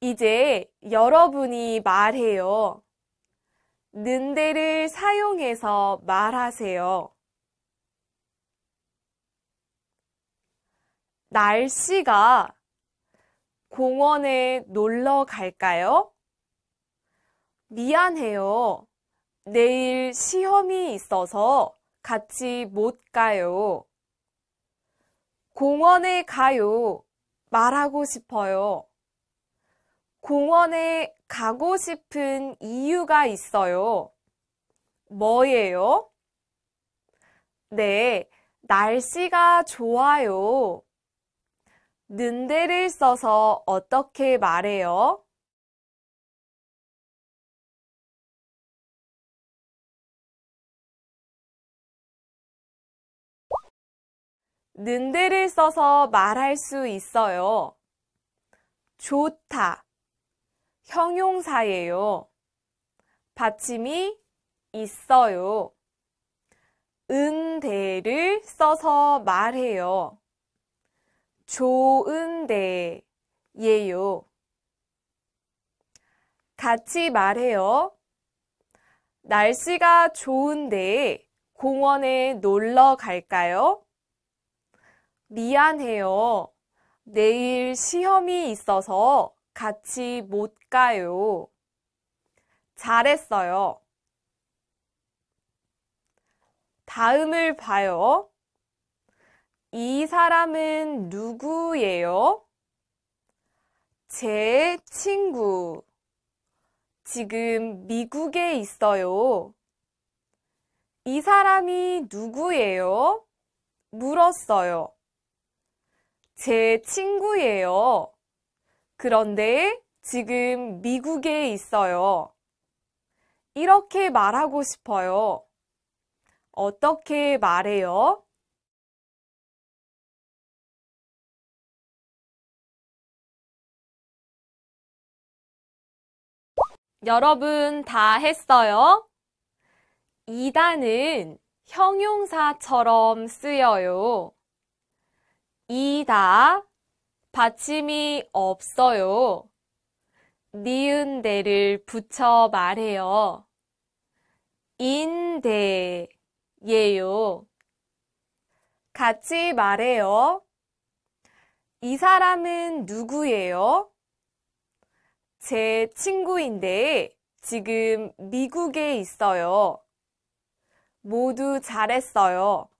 이제 여러분이 말해요. 는데를 사용해서 말하세요. 날씨가 공원에 놀러 갈까요? 미안해요. 내일 시험이 있어서 같이 못 가요. 공원에 가요. 말하고 싶어요. 공원에 가고 싶은 이유가 있어요. 뭐예요? 네, 날씨가 좋아요. 는데를 써서 어떻게 말해요? 는데를 써서 말할 수 있어요. 좋다. 형용사예요. 받침이 있어요. 은대를 써서 말해요. 좋은데예요. 같이 말해요. 날씨가 좋은데 공원에 놀러 갈까요? 미안해요. 내일 시험이 있어서 같이 못 가요. 잘했어요. 다음을 봐요. 이 사람은 누구예요? 제 친구. 지금 미국에 있어요. 이 사람이 누구예요? 물었어요. 제 친구예요. 그런데 지금 미국에 있어요. 이렇게 말하고 싶어요. 어떻게 말해요? 여러분 다 했어요? 이다는 형용사처럼 쓰여요. 이다, 받침이 없어요. 니은대를 붙여 말해요. 인대예요. 같이 말해요. 이 사람은 누구예요? 제 친구인데 지금 미국에 있어요. 모두 잘했어요.